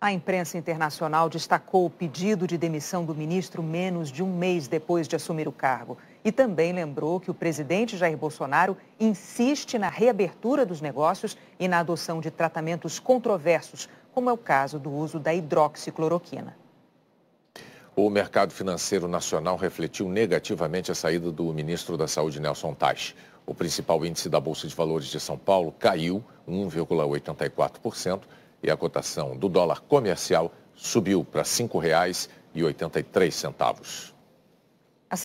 A imprensa internacional destacou o pedido de demissão do ministro menos de um mês depois de assumir o cargo. E também lembrou que o presidente Jair Bolsonaro insiste na reabertura dos negócios e na adoção de tratamentos controversos, como é o caso do uso da hidroxicloroquina. O mercado financeiro nacional refletiu negativamente a saída do ministro da Saúde, Nelson Taix. O principal índice da Bolsa de Valores de São Paulo caiu 1,84% e a cotação do dólar comercial subiu para R$ 5,83.